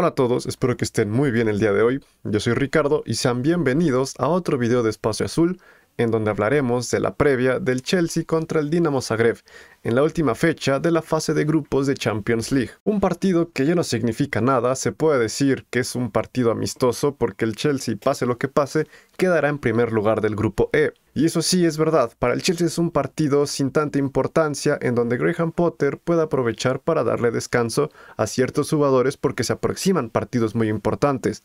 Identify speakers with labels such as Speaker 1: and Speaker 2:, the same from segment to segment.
Speaker 1: Hola a todos, espero que estén muy bien el día de hoy. Yo soy Ricardo y sean bienvenidos a otro video de Espacio Azul en donde hablaremos de la previa del Chelsea contra el Dinamo Zagreb en la última fecha de la fase de grupos de Champions League. Un partido que ya no significa nada, se puede decir que es un partido amistoso porque el Chelsea, pase lo que pase, quedará en primer lugar del grupo E. Y eso sí es verdad, para el Chelsea es un partido sin tanta importancia en donde Graham Potter puede aprovechar para darle descanso a ciertos jugadores porque se aproximan partidos muy importantes.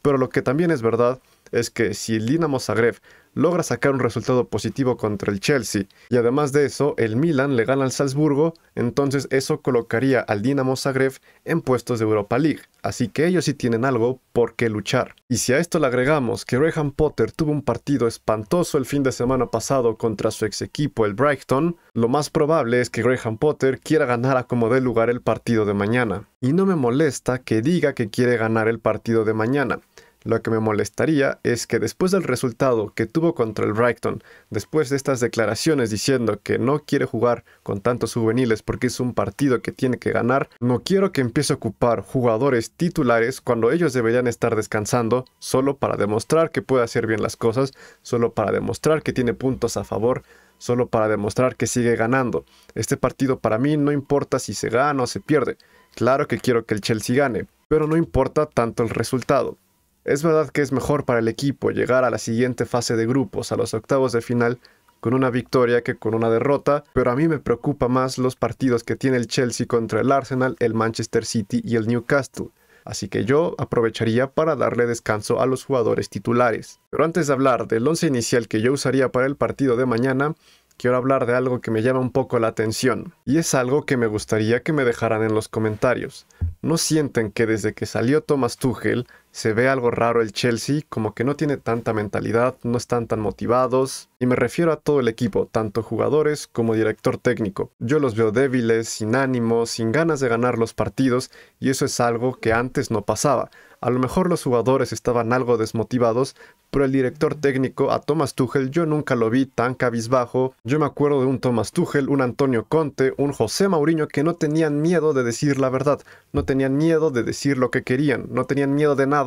Speaker 1: Pero lo que también es verdad es que si el Dinamo Zagreb logra sacar un resultado positivo contra el Chelsea y además de eso el Milan le gana al Salzburgo, entonces eso colocaría al Dinamo Zagreb en puestos de Europa League, así que ellos sí tienen algo por qué luchar. Y si a esto le agregamos que Graham Potter tuvo un partido espantoso el fin de semana pasado contra su ex equipo el Brighton, lo más probable es que Graham Potter quiera ganar a como dé lugar el partido de mañana. Y no me molesta que diga que quiere ganar el partido de mañana lo que me molestaría es que después del resultado que tuvo contra el Brighton, después de estas declaraciones diciendo que no quiere jugar con tantos juveniles porque es un partido que tiene que ganar, no quiero que empiece a ocupar jugadores titulares cuando ellos deberían estar descansando solo para demostrar que puede hacer bien las cosas, solo para demostrar que tiene puntos a favor, solo para demostrar que sigue ganando. Este partido para mí no importa si se gana o se pierde. Claro que quiero que el Chelsea gane, pero no importa tanto el resultado. Es verdad que es mejor para el equipo llegar a la siguiente fase de grupos, a los octavos de final, con una victoria que con una derrota, pero a mí me preocupa más los partidos que tiene el Chelsea contra el Arsenal, el Manchester City y el Newcastle así que yo aprovecharía para darle descanso a los jugadores titulares. Pero antes de hablar del once inicial que yo usaría para el partido de mañana, quiero hablar de algo que me llama un poco la atención, y es algo que me gustaría que me dejaran en los comentarios. ¿No sienten que desde que salió Thomas Tuchel, se ve algo raro el Chelsea, como que no tiene tanta mentalidad, no están tan motivados, y me refiero a todo el equipo, tanto jugadores como director técnico. Yo los veo débiles, sin ánimo, sin ganas de ganar los partidos, y eso es algo que antes no pasaba. A lo mejor los jugadores estaban algo desmotivados, pero el director técnico, a Thomas Tuchel, yo nunca lo vi tan cabizbajo. Yo me acuerdo de un Thomas Tuchel, un Antonio Conte, un José Mourinho que no tenían miedo de decir la verdad, no tenían miedo de decir lo que querían, no tenían miedo de nada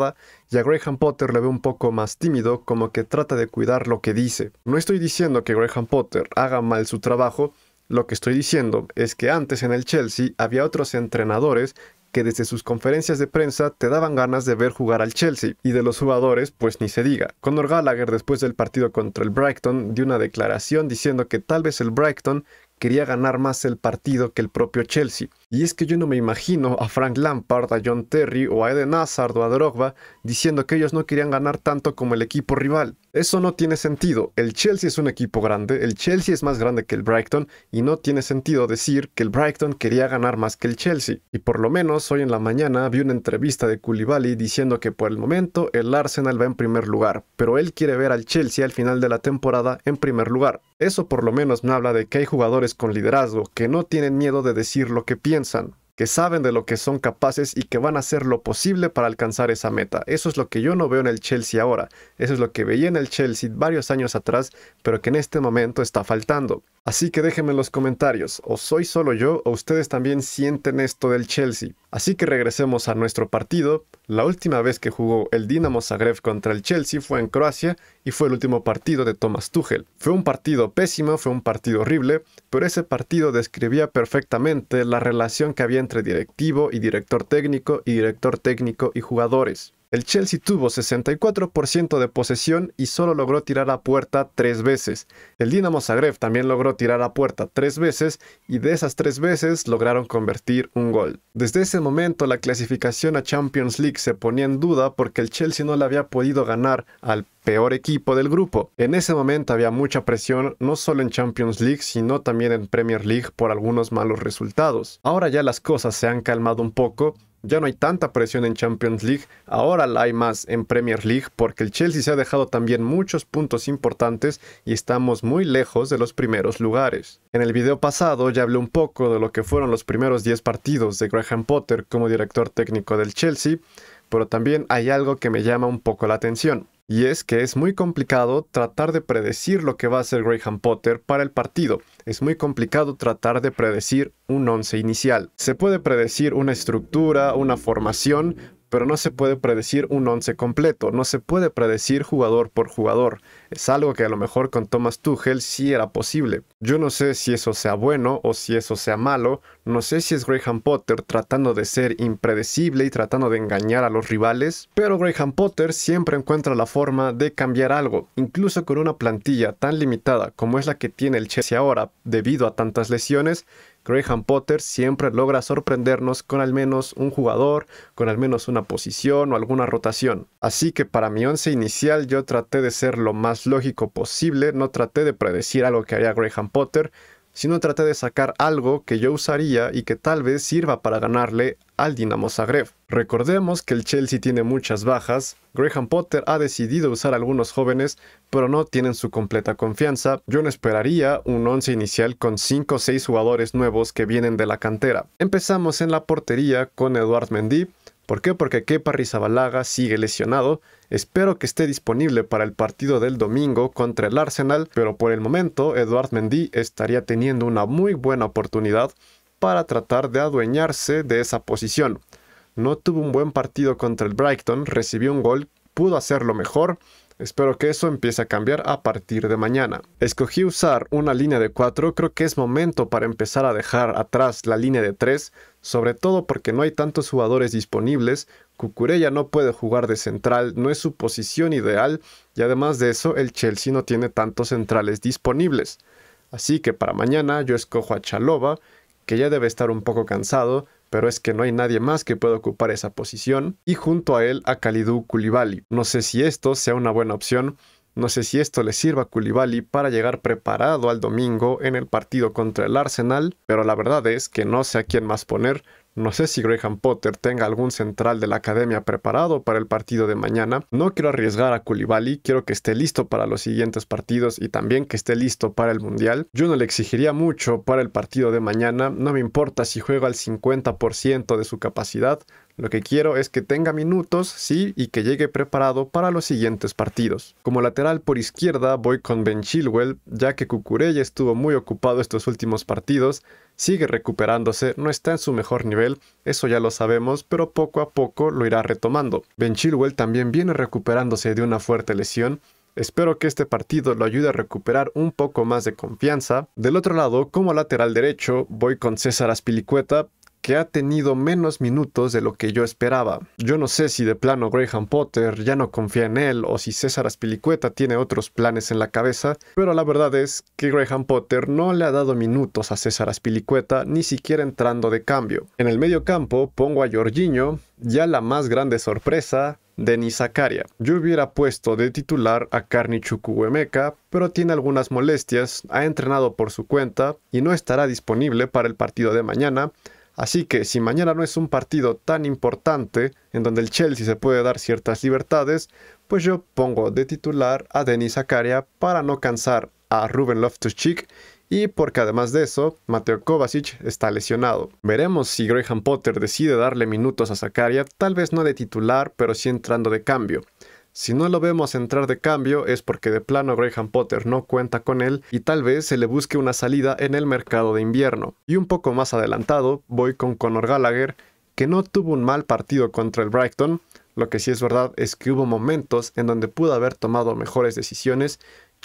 Speaker 1: y a Graham Potter le ve un poco más tímido, como que trata de cuidar lo que dice. No estoy diciendo que Graham Potter haga mal su trabajo, lo que estoy diciendo es que antes en el Chelsea había otros entrenadores que desde sus conferencias de prensa te daban ganas de ver jugar al Chelsea, y de los jugadores pues ni se diga. Conor Gallagher después del partido contra el Brighton dio una declaración diciendo que tal vez el Brighton quería ganar más el partido que el propio Chelsea. Y es que yo no me imagino a Frank Lampard, a John Terry o a Eden Hazard o a Drogba diciendo que ellos no querían ganar tanto como el equipo rival. Eso no tiene sentido. El Chelsea es un equipo grande, el Chelsea es más grande que el Brighton y no tiene sentido decir que el Brighton quería ganar más que el Chelsea. Y por lo menos hoy en la mañana vi una entrevista de Koulibaly diciendo que por el momento el Arsenal va en primer lugar, pero él quiere ver al Chelsea al final de la temporada en primer lugar. Eso por lo menos me habla de que hay jugadores con liderazgo que no tienen miedo de decir lo que piensan que saben de lo que son capaces y que van a hacer lo posible para alcanzar esa meta. Eso es lo que yo no veo en el Chelsea ahora, eso es lo que veía en el Chelsea varios años atrás, pero que en este momento está faltando. Así que déjenme en los comentarios, o soy solo yo o ustedes también sienten esto del Chelsea. Así que regresemos a nuestro partido. La última vez que jugó el Dinamo Zagreb contra el Chelsea fue en Croacia y fue el último partido de Thomas Tuchel. Fue un partido pésimo, fue un partido horrible, pero ese partido describía perfectamente la relación que había entre directivo y director técnico y director técnico y jugadores. El Chelsea tuvo 64% de posesión y solo logró tirar a puerta tres veces. El Dinamo Zagreb también logró tirar a puerta tres veces y de esas tres veces lograron convertir un gol. Desde ese momento la clasificación a Champions League se ponía en duda porque el Chelsea no le había podido ganar al peor equipo del grupo. En ese momento había mucha presión no solo en Champions League sino también en Premier League por algunos malos resultados. Ahora ya las cosas se han calmado un poco ya no hay tanta presión en Champions League, ahora la hay más en Premier League porque el Chelsea se ha dejado también muchos puntos importantes y estamos muy lejos de los primeros lugares. En el video pasado ya hablé un poco de lo que fueron los primeros 10 partidos de Graham Potter como director técnico del Chelsea, pero también hay algo que me llama un poco la atención y es que es muy complicado tratar de predecir lo que va a hacer Graham Potter para el partido. Es muy complicado tratar de predecir un once inicial. Se puede predecir una estructura, una formación, pero no se puede predecir un once completo, no se puede predecir jugador por jugador. Es algo que a lo mejor con Thomas Tuchel sí era posible. Yo no sé si eso sea bueno o si eso sea malo, no sé si es Graham Potter tratando de ser impredecible y tratando de engañar a los rivales, pero Graham Potter siempre encuentra la forma de cambiar algo, incluso con una plantilla tan limitada como es la que tiene el Chelsea ahora debido a tantas lesiones, Graham Potter siempre logra sorprendernos con al menos un jugador, con al menos una posición o alguna rotación. Así que para mi once inicial yo traté de ser lo más lógico posible, no traté de predecir algo que haría Graham Potter, sino traté de sacar algo que yo usaría y que tal vez sirva para ganarle al Dinamo Zagreb. Recordemos que el Chelsea tiene muchas bajas, Graham Potter ha decidido usar algunos jóvenes, pero no tienen su completa confianza. Yo no esperaría un 11 inicial con 5 o 6 jugadores nuevos que vienen de la cantera. Empezamos en la portería con Eduard Mendy, ¿Por qué? Porque Kepa Rizabalaga sigue lesionado. Espero que esté disponible para el partido del domingo contra el Arsenal, pero por el momento Eduard Mendy estaría teniendo una muy buena oportunidad para tratar de adueñarse de esa posición. No tuvo un buen partido contra el Brighton, recibió un gol, pudo hacerlo mejor, Espero que eso empiece a cambiar a partir de mañana. Escogí usar una línea de 4, creo que es momento para empezar a dejar atrás la línea de 3, sobre todo porque no hay tantos jugadores disponibles, Cucurella no puede jugar de central, no es su posición ideal y además de eso el Chelsea no tiene tantos centrales disponibles. Así que para mañana yo escojo a Chalova, que ya debe estar un poco cansado, pero es que no hay nadie más que pueda ocupar esa posición, y junto a él a Kalidou Koulibaly. No sé si esto sea una buena opción, no sé si esto le sirva a Koulibaly para llegar preparado al domingo en el partido contra el Arsenal, pero la verdad es que no sé a quién más poner no sé si Graham Potter tenga algún central de la academia preparado para el partido de mañana. No quiero arriesgar a Koulibaly, quiero que esté listo para los siguientes partidos y también que esté listo para el Mundial. Yo no le exigiría mucho para el partido de mañana, no me importa si juega al 50% de su capacidad, lo que quiero es que tenga minutos, sí, y que llegue preparado para los siguientes partidos. Como lateral por izquierda voy con Ben Chilwell, ya que Cucurella estuvo muy ocupado estos últimos partidos, sigue recuperándose, no está en su mejor nivel, eso ya lo sabemos, pero poco a poco lo irá retomando. Ben Chilwell también viene recuperándose de una fuerte lesión, Espero que este partido lo ayude a recuperar un poco más de confianza. Del otro lado, como lateral derecho, voy con César Aspilicueta, que ha tenido menos minutos de lo que yo esperaba. Yo no sé si de plano Graham Potter ya no confía en él o si César Aspilicueta tiene otros planes en la cabeza, pero la verdad es que Graham Potter no le ha dado minutos a César Aspilicueta ni siquiera entrando de cambio. En el medio campo pongo a Jorginho, ya la más grande sorpresa, Denis Zakaria. Yo hubiera puesto de titular a Carni huemeca pero tiene algunas molestias, ha entrenado por su cuenta y no estará disponible para el partido de mañana, Así que si mañana no es un partido tan importante en donde el Chelsea se puede dar ciertas libertades, pues yo pongo de titular a Denis Zakaria para no cansar a Ruben Loftus-Cheek y porque además de eso, Mateo Kovacic está lesionado. Veremos si Graham Potter decide darle minutos a Zakaria, tal vez no de titular, pero sí entrando de cambio. Si no lo vemos entrar de cambio es porque de plano Graham Potter no cuenta con él y tal vez se le busque una salida en el mercado de invierno. Y un poco más adelantado voy con Conor Gallagher, que no tuvo un mal partido contra el Brighton, lo que sí es verdad es que hubo momentos en donde pudo haber tomado mejores decisiones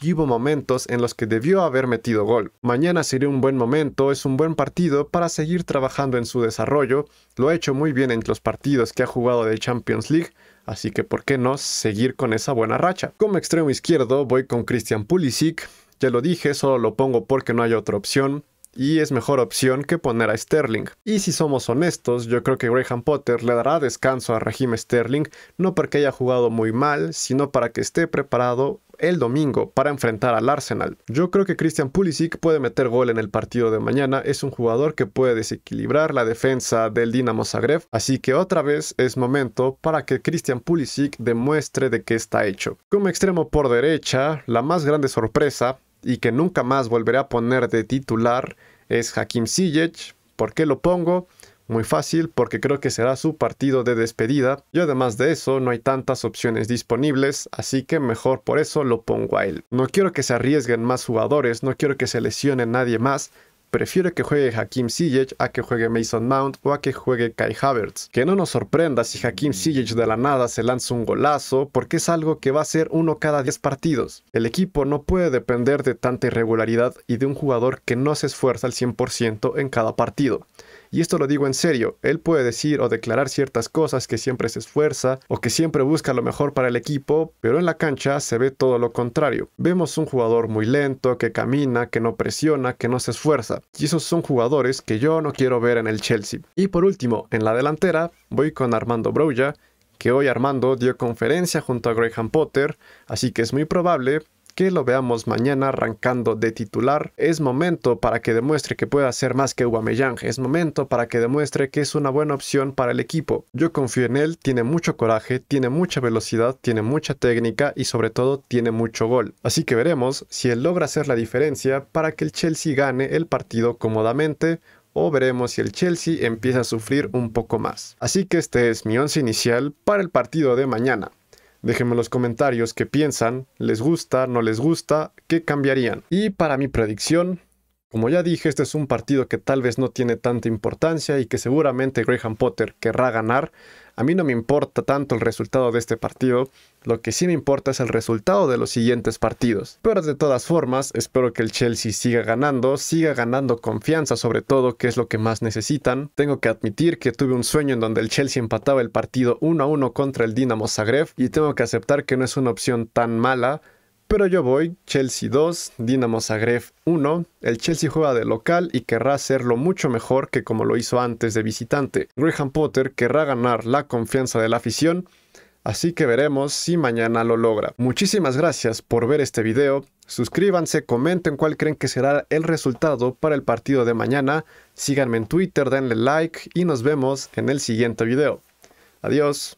Speaker 1: hubo momentos en los que debió haber metido gol. Mañana sería un buen momento, es un buen partido para seguir trabajando en su desarrollo, lo ha hecho muy bien en los partidos que ha jugado de Champions League, así que por qué no seguir con esa buena racha. Como extremo izquierdo voy con Christian Pulisic, ya lo dije, solo lo pongo porque no hay otra opción y es mejor opción que poner a Sterling. Y si somos honestos, yo creo que Graham Potter le dará descanso a régimen Sterling, no porque haya jugado muy mal, sino para que esté preparado el domingo para enfrentar al Arsenal. Yo creo que Christian Pulisic puede meter gol en el partido de mañana, es un jugador que puede desequilibrar la defensa del Dinamo Zagreb, así que otra vez es momento para que Christian Pulisic demuestre de qué está hecho. Como extremo por derecha, la más grande sorpresa y que nunca más volveré a poner de titular es Hakim Ziyech. ¿Por qué lo pongo? Muy fácil, porque creo que será su partido de despedida. Y además de eso, no hay tantas opciones disponibles, así que mejor por eso lo pongo a él. No quiero que se arriesguen más jugadores, no quiero que se lesione nadie más, Prefiero que juegue Hakim Ziyech a que juegue Mason Mount o a que juegue Kai Havertz. Que no nos sorprenda si Hakim mm. Ziyech de la nada se lanza un golazo, porque es algo que va a ser uno cada 10 partidos. El equipo no puede depender de tanta irregularidad y de un jugador que no se esfuerza al 100% en cada partido. Y esto lo digo en serio, él puede decir o declarar ciertas cosas que siempre se esfuerza o que siempre busca lo mejor para el equipo, pero en la cancha se ve todo lo contrario. Vemos un jugador muy lento, que camina, que no presiona, que no se esfuerza. Y esos son jugadores que yo no quiero ver en el Chelsea. Y por último, en la delantera, voy con Armando Broja, que hoy Armando dio conferencia junto a Graham Potter, así que es muy probable que lo veamos mañana arrancando de titular. Es momento para que demuestre que puede hacer más que Guamellán. Es momento para que demuestre que es una buena opción para el equipo. Yo confío en él, tiene mucho coraje, tiene mucha velocidad, tiene mucha técnica y sobre todo tiene mucho gol. Así que veremos si él logra hacer la diferencia para que el Chelsea gane el partido cómodamente o veremos si el Chelsea empieza a sufrir un poco más. Así que este es mi once inicial para el partido de mañana. Déjenme en los comentarios qué piensan, les gusta, no les gusta, qué cambiarían. Y para mi predicción, como ya dije, este es un partido que tal vez no tiene tanta importancia y que seguramente Graham Potter querrá ganar. A mí no me importa tanto el resultado de este partido, lo que sí me importa es el resultado de los siguientes partidos. Pero de todas formas, espero que el Chelsea siga ganando, siga ganando confianza sobre todo, que es lo que más necesitan. Tengo que admitir que tuve un sueño en donde el Chelsea empataba el partido 1 a 1 contra el Dinamo Zagreb y tengo que aceptar que no es una opción tan mala, pero yo voy, Chelsea 2, Dinamo Zagreb 1. El Chelsea juega de local y querrá hacerlo mucho mejor que como lo hizo antes de visitante. Graham Potter querrá ganar la confianza de la afición, así que veremos si mañana lo logra. Muchísimas gracias por ver este video. Suscríbanse, comenten cuál creen que será el resultado para el partido de mañana. Síganme en Twitter, denle like y nos vemos en el siguiente video. Adiós.